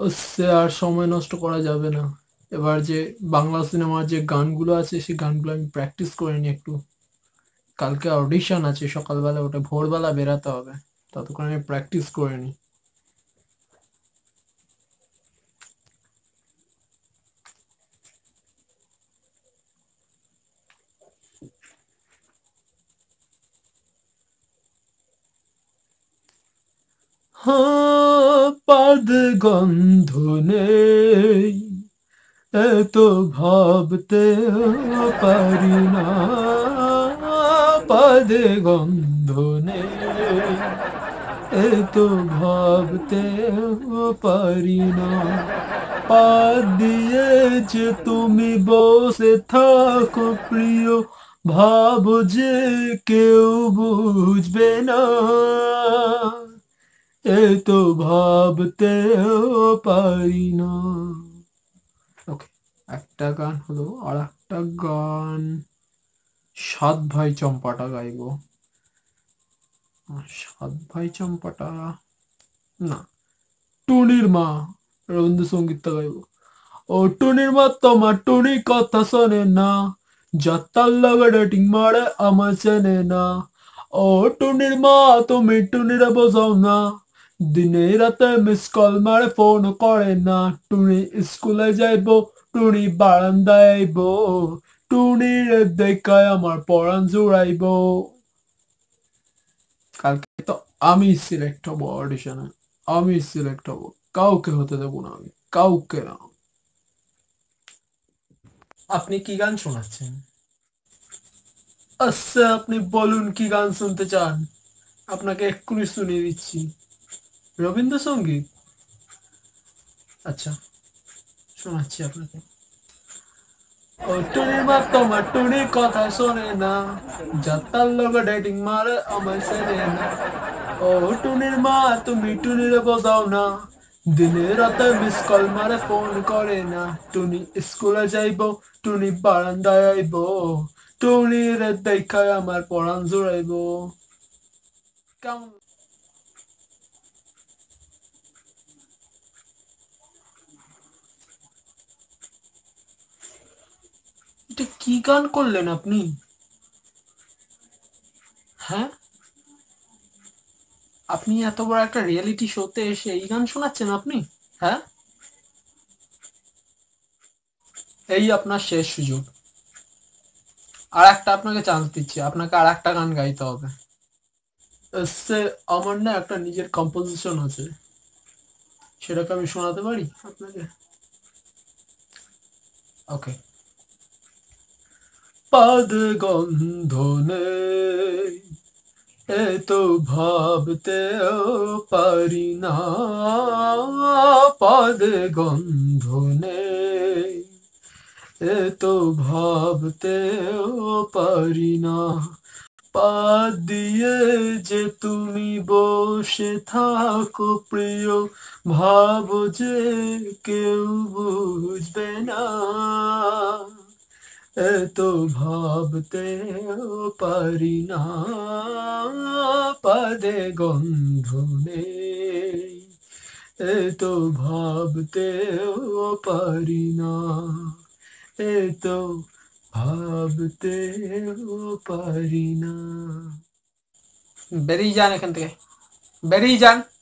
হচ্ছে আর সময় নষ্ট করা যাবে না এবার যে বাংলা সিনেমার যে গানগুলো আছে সেই গানগুলো আমি প্র্যাকটিস করে নিই একটু কালকে অডিশন আছে সকালবেলা ওটা ভোরবেলা বেরাতে হবে ততক্ষণ আমি প্র্যাকটিস করে নিই হ্যাঁ পাদ গন্ধ নেই এত ভাবতে পারি না পাদে গন্ধ নেই এত ভাবতে পারি না পা দিয়ে যে তুমি বসে থাকো প্রিয় ভাব যে কেউ বুঝবে না এ তো পারি না ওকে একটা গান হলো আর একটা গান সাত ভাই চম্পাটা গাইব সাত ভাই চম্পাটা না টুনির মা রবীন্দ্রসঙ্গীতটা গাইব ও টুনির মা তোমার টুনি কথা শোনে না যাতাল লাগে ডেটিং মারে আমার চেনে না ও টুনির মা তুমি টুনিরা বোঝাও না দিনে রাতে মিস কল মারে ফোন করে না টুনি স্কুলে যাইব টুনি বারান্দায় আইব টুনির দেখায় আমার পড়ান জোড়াইব কালকে তো আমি সিলেক্ট হবো অডিশনে আমি সিলেক্ট হবো কাউকে হতে দেবো না আমি কাউকে না আপনি কি গান শোনাচ্ছেন আচ্ছা আপনি বলুন কি গান শুনতে চান আপনাকে এক্ষুনি শুনিয়ে দিচ্ছি রবীন্দ্রসঙ্গীত আচ্ছা শোনাচ্ছি আপনাকে টুনির তোমার টুনির কথা শোনে না লোক ডেটিং আমার সেরে না ও টুনির মা তুমি টুনির বোঝাও না দিনে রাতে মিস কল মারে ফোন করে না টুনি স্কুলে যাইব টুনি বারান্দায় আইব টুনির দেখায় আমার পড়ান জোড়াইব কেমন এটা কি গান করলেন আপনি হ্যাঁ আপনি এত বড় একটা রিয়েলিটি শোতে এসে এই গান শোনাচ্ছেন আপনি হ্যাঁ এই আপনার শেষ সুযোগ আর একটা আপনাকে চান্স দিচ্ছি আপনাকে আর একটা গান গাইতে হবে স্যার আমার না একটা নিজের কম্পোজিশন আছে সেটাকে আমি শোনাতে পারি আপনাকে ওকে পদ গন্ধ নেই এত ভাবতেও পারি না পদ গন্ধ নেই এত ভাবতেও পারি না পা দিয়ে যে তুমি বসে থাকো প্রিয় ভাব যে কেউ বুঝবে না तो भावते परिना पदे गंधु ने ए तो भावते परिना ए तो भावते परिना बेरी जान बेरी जान